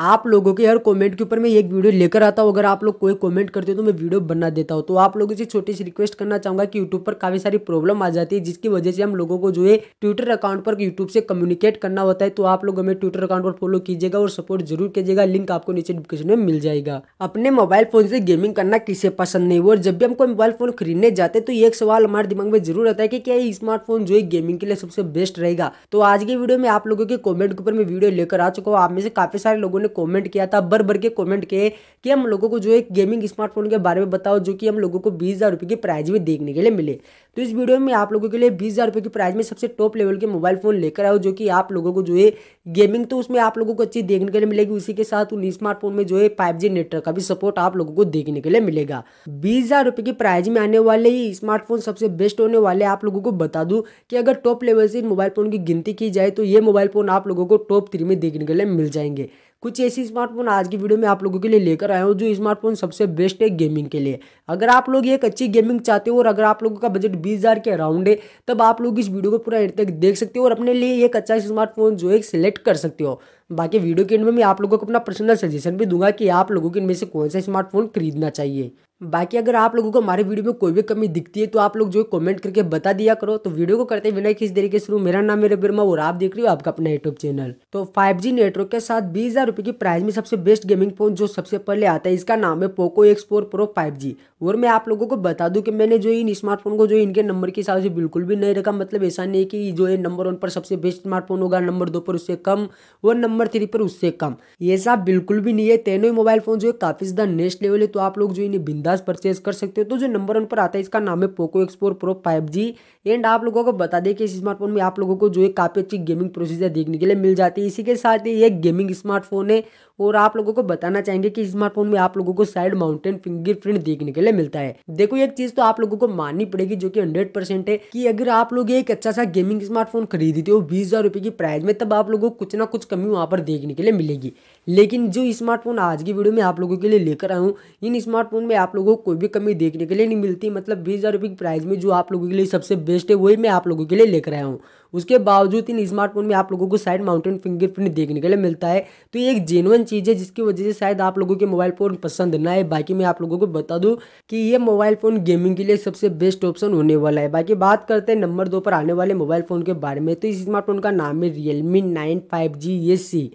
आप लोगों के हर कमेंट के ऊपर मैं एक वीडियो लेकर आता हूँ अगर आप लोग कोई कमेंट करते हो तो मैं वीडियो बना देता हूँ तो आप लोगों से छोटी सी रिक्वेस्ट करना चाहूंगा कि यूट्यूब पर काफ़ी सारी प्रॉब्लम आ जाती है जिसकी वजह से हम लोगों को जो है ट्विटर अकाउंट पर यूट्यूब से कम्युनिकेट करना होता है तो आप लोग हमें ट्विटर अकाउंट पर फॉलो कीजिएगा और सपोर्ट जरूर कीजिएगा लिंक आपको नीचे डिस्क्रिप्शन में मिल जाएगा अपने मोबाइल फोन से गेमिंग करना किसे पसंद नहीं और जब भी हम कोई मोबाइल फोन खरीदने जाते तो एक सवाल हमारे दिमाग में जरूर आता है कि क्या स्मार्टफोन जो है गेमिंग के लिए सबसे बेस्ट रहेगा तो आज की वीडियो में आप लोगों के कॉमेंट के ऊपर मैं वीडियो लेकर आ चुका हूँ आप में से काफी सारे लोगों ने में कमेंट किया था भर भर के कमेंट किए कि हम लोगों को जो एक गेमिंग स्मार्टफोन के बारे में बताओ जो कि हम लोगों को बीस हज़ार रुपये की प्राइज में देखने के लिए मिले तो इस वीडियो में आप लोगों के लिए बीस हज़ार रुपये की प्राइज में सबसे टॉप लेवल के मोबाइल फ़ोन लेकर आओ जो कि आप लोगों को जो है गेमिंग तो उसमें आप लोगों को अच्छी देखने के लिए मिलेगी उसी के साथ उन स्मार्टफोन में जो है फाइव नेटवर्क का भी सपोर्ट आप लोगों को देखने के लिए मिलेगा बीस हज़ार रुपये की प्राइज में आने वाले ही स्मार्टफोन सबसे बेस्ट होने वाले आप लोगों को बता दूँ कि अगर टॉप लेवल से मोबाइल फ़ोन की गिनती की जाए तो ये मोबाइल फ़ोन आप लोगों को टॉप थ्री में देखने के लिए मिल जाएंगे कुछ ऐसी स्मार्टफोन आज की वीडियो में आप लोगों के लिए लेकर आया हूँ जो स्मार्टफोन सबसे बेस्ट है गेमिंग के लिए अगर आप लोग एक अच्छी गेमिंग चाहते हो और अगर आप लोगों का बजट बीस हज़ार के अराउंड है तब आप लोग इस वीडियो को पूरा एंड तक देख सकते हो और अपने लिए एक अच्छा स्मार्टफोन जो है सिलेक्ट कर सकते हो बाकी वीडियो के एंड में मैं आप लोगों को अपना पर्सनल सजेशन भी दूंगा कि आप लोगों के इनमें से कौन सा स्मार्टफोन खरीदना चाहिए बाकी अगर आप लोगों को हमारे वीडियो में कोई भी कमी दिखती है तो आप लोग जो है कमेंट करके बता दिया करो तो वीडियो को करते बिना किस तरीके शुरू मेरा नाम मेरे बिरमा और आप देख रहे हो आपका अपना यूट्यूब चैनल तो 5G नेटवर्क के साथ बीस हजार रुपए की प्राइस में सबसे बेस्ट गेमिंग फोन जो सबसे पहले आता है इसका नाम है Poco X four Pro five और मैं आप लोगों को बता दूँ की मैंने जो इन स्मार्टफोन को जो इनके नंबर के हिसाब से बिल्कुल भी नहीं रखा मतलब ऐसा नहीं कि जो है नंबर वन पर सबसे बेस्ट स्मार्टफोन होगा नंबर दो पर उससे कम और नंबर थ्री पर उससे कम ये सब बिल्कुल भी नहीं है तेनो मोबाइल फोन जो है काफी ज्यादा नेक्स्ट लेवल है तो आप लोग जो इन्हें बिंदा दस परचेज कर सकते हो तो जो नंबर वन पर आता है इसका नाम है Poco X four Pro five G and आप लोगों को बता दें कि इस स्मार्टफोन में आप लोगों को जो है काफ़ी अच्छी गेमिंग प्रोसेसर देखने के लिए मिल जाती है इसी के साथ ही ये गेमिंग स्मार्टफोन है और आप लोगों को बताना चाहेंगे कि स्मार्टफोन में आप लोगों को साइड माउंटेन फिंगरप्रिंट देखने के लिए मिलता है देखो एक चीज तो आप लोगों को माननी पड़ेगी जो कि 100 परसेंट है कि अगर आप लोग एक अच्छा सा गेमिंग स्मार्टफोन खरीदते हो बीस हजार रुपए की प्राइस में तब आप लोगों को कुछ ना कुछ कमी वहां पर देखने के लिए मिलेगी लेकिन जो स्मार्टफोन आज की वीडियो में आप लोगों के लिए लेकर आया इन स्मार्टफोन में आप लोगों को कोई भी कमी देखने के लिए नहीं मिलती मतलब बीस हज़ार रुपये की प्राइस में जो आप लोगों के लिए सबसे बेस्ट है वही मैं आप लोगों के लिए लेकर आया हूँ उसके बावजूद इन स्मार्टफोन में आप लोगों को साइड माउंटेन फिंगरप्रिंट देखने के लिए मिलता है तो ये एक जेनुअन चीज़ है जिसकी वजह से शायद आप लोगों के मोबाइल फ़ोन पसंद ना है बाकी मैं आप लोगों को बता दूँ कि ये मोबाइल फ़ोन गेमिंग के लिए सबसे बेस्ट ऑप्शन होने वाला है बाकी बात करते हैं नंबर दो पर आने वाले मोबाइल फ़ोन के बारे में तो इस स्मार्टफोन का नाम है रियलमी नाइन फाइव जी ये सी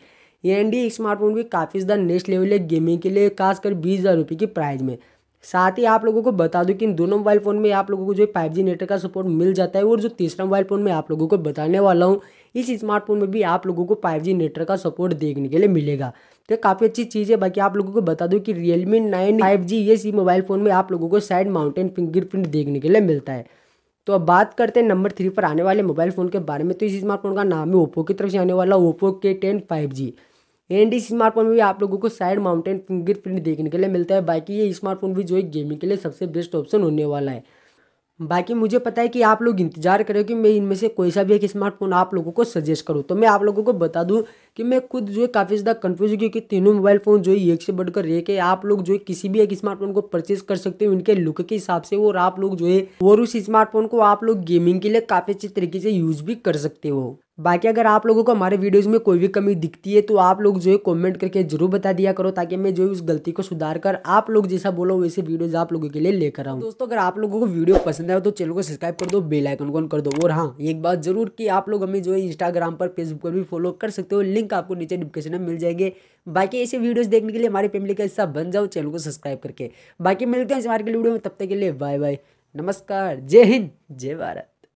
स्मार्टफोन भी काफ़ी ज़्यादा नेक्स्ट लेवल है गेमिंग के लिए खासकर बीस हज़ार रुपये की प्राइस में साथ ही आप लोगों को बता दूं कि इन दोनों मोबाइल फ़ोन में आप लोगों को जो फाइव जी नेटवर्क का सपोर्ट मिल जाता है और जो तीसरा मोबाइल फ़ोन में आप लोगों को बताने वाला हूँ इस स्मार्टफोन में भी आप लोगों को फाइव जी नेटवर्क का सपोर्ट देखने के लिए मिलेगा तो काफ़ी अच्छी चीज़ है बाकी आप लोगों को बता दूं कि रियलमी नाइन फाइव जी ये सी मोबाइल फ़ोन में आप लोगों को साइड माउंटेन फिंगरप्रिंट देखने के लिए मिलता है तो अब बात करते हैं नंबर थ्री पर आने वाले मोबाइल फ़ोन के बारे में तो इस स्मार्टफोन का नाम है ओप्पो की तरफ से आने वाला Oppo K ten five G and इस स्मार्टफोन में भी आप लोगों को साइड माउंटेन फिंगरप्रिंट देखने के लिए मिलता है बाकी ये स्मार्टफोन भी जो है गेमिंग के लिए सबसे बेस्ट ऑप्शन होने वाला है बाकी मुझे पता है कि आप लोग इंतजार करें कि मैं इनमें से कोई सा भी एक स्मार्टफोन आप लोगों को सजेस्ट करूँ तो मैं आप लोगों को बता दूँ कि मैं खुद जो है काफ़ी ज़्यादा कन्फ्यूज हूँ क्योंकि तीनों मोबाइल फ़ोन जो है एक से बढ़कर एक है आप लोग जो है किसी भी एक स्मार्टफोन को परचेज कर सकते हो इनके लुक के हिसाब से और आप लोग जो है और उस स्मार्टफोन को आप लोग गेमिंग के लिए काफ़ी अच्छी तरीके से यूज़ भी कर सकते हो बाकी अगर आप लोगों को हमारे वीडियोज़ में कोई भी कमी दिखती है तो आप लोग जो है कमेंट करके जरूर बता दिया करो ताकि मैं जो है उस गलती को सुधार कर आप लोग जैसा बोलो वैसे वीडियोज आप लोगों के लिए लेकर आऊँ दोस्तों अगर आप लोगों को वीडियो पसंद आए तो चैनल को सब्सक्राइब कर दो बेलाइकन आइकन कर दो और हाँ एक बात जरूर कि आप लोग हमें जो है इंस्टाग्राम पर फेसबुक पर भी फॉलो कर सकते हो लिंक आपको नीचे डिस्क्रिप्शन में मिल जाएंगे बाकी ऐसे वीडियोज़ देखने के लिए हमारी फैमिली का हिस्सा बन जाओ चैनल को सब्सक्राइब करके बाकी मिलते हैं हमारे वीडियो में तब तक के लिए बाय बाय नमस्कार जय हिंद जय भारत